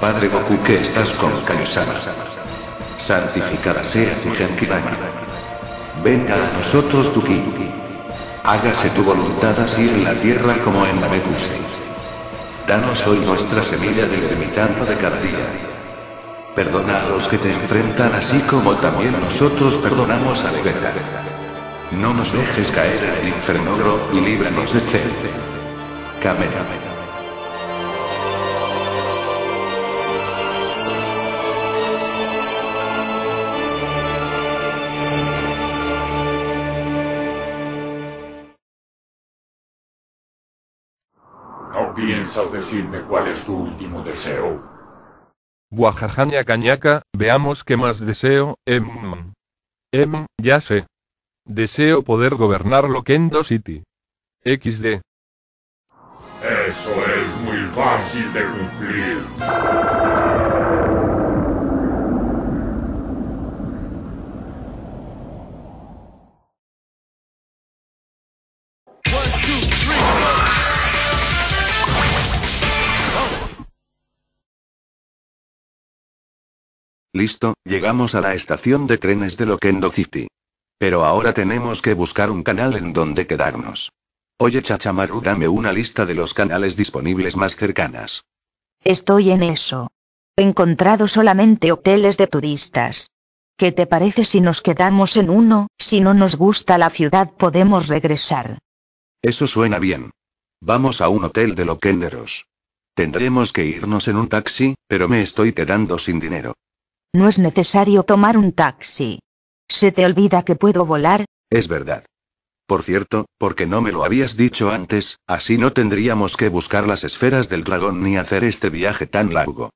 Padre Goku que estás con Kaiosama. Santificada sea tu Shenkibama. Venga a nosotros tu ki. Hágase tu voluntad así en la tierra como en la Mekuse. Danos hoy nuestra semilla de eremitanza de cada día. Perdona a los que te enfrentan así como también nosotros perdonamos a Vegeta. No nos dejes caer en el infierno y líbranos de fe. Kamehameha. ¿Piensas decirme cuál es tu último deseo? Guajajaña cañaca, veamos qué más deseo, em. Em, ya sé. Deseo poder gobernar Loquendo City. XD. Eso es muy fácil de cumplir. Listo, llegamos a la estación de trenes de Loquendo City. Pero ahora tenemos que buscar un canal en donde quedarnos. Oye Chachamaru, dame una lista de los canales disponibles más cercanas. Estoy en eso. He encontrado solamente hoteles de turistas. ¿Qué te parece si nos quedamos en uno? Si no nos gusta la ciudad podemos regresar. Eso suena bien. Vamos a un hotel de loquenderos. Tendremos que irnos en un taxi, pero me estoy quedando sin dinero. No es necesario tomar un taxi. Se te olvida que puedo volar. Es verdad. Por cierto, porque no me lo habías dicho antes, así no tendríamos que buscar las esferas del dragón ni hacer este viaje tan largo.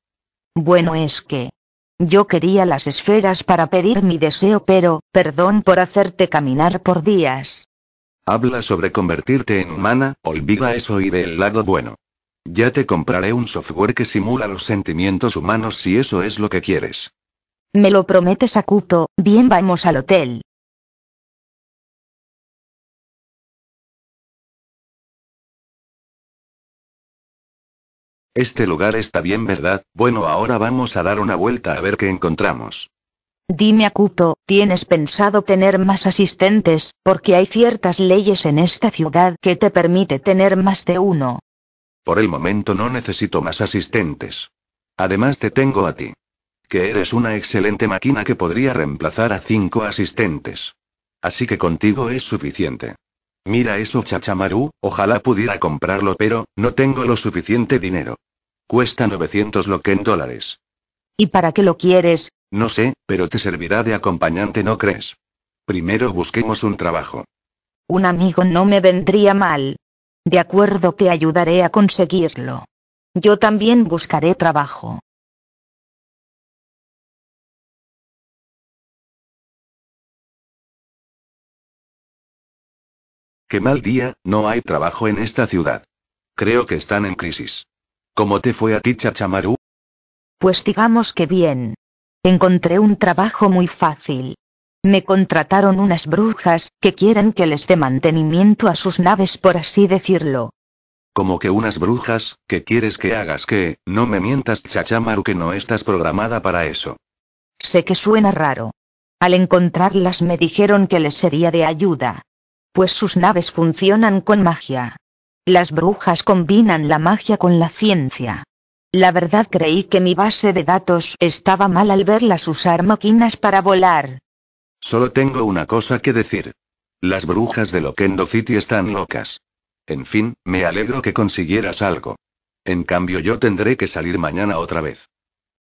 Bueno, es que... Yo quería las esferas para pedir mi deseo, pero, perdón por hacerte caminar por días. Habla sobre convertirte en humana, olvida eso y ve el lado bueno. Ya te compraré un software que simula los sentimientos humanos si eso es lo que quieres. Me lo prometes Akuto, bien vamos al hotel. Este lugar está bien, ¿verdad? Bueno, ahora vamos a dar una vuelta a ver qué encontramos. Dime Akuto, ¿tienes pensado tener más asistentes? Porque hay ciertas leyes en esta ciudad que te permite tener más de uno. Por el momento no necesito más asistentes. Además te tengo a ti. Que eres una excelente máquina que podría reemplazar a cinco asistentes. Así que contigo es suficiente. Mira eso, Chachamaru, ojalá pudiera comprarlo, pero no tengo lo suficiente dinero. Cuesta 900 loquen dólares. ¿Y para qué lo quieres? No sé, pero te servirá de acompañante, ¿no crees? Primero busquemos un trabajo. Un amigo no me vendría mal. De acuerdo, te ayudaré a conseguirlo. Yo también buscaré trabajo. mal día, no hay trabajo en esta ciudad. Creo que están en crisis. ¿Cómo te fue a ti, Chachamaru? Pues digamos que bien. Encontré un trabajo muy fácil. Me contrataron unas brujas, que quieren que les dé mantenimiento a sus naves, por así decirlo. Como que unas brujas, que quieres que hagas que, no me mientas, Chachamaru, que no estás programada para eso. Sé que suena raro. Al encontrarlas me dijeron que les sería de ayuda pues sus naves funcionan con magia. Las brujas combinan la magia con la ciencia. La verdad creí que mi base de datos estaba mal al verlas usar máquinas para volar. Solo tengo una cosa que decir. Las brujas de Loquendo City están locas. En fin, me alegro que consiguieras algo. En cambio yo tendré que salir mañana otra vez.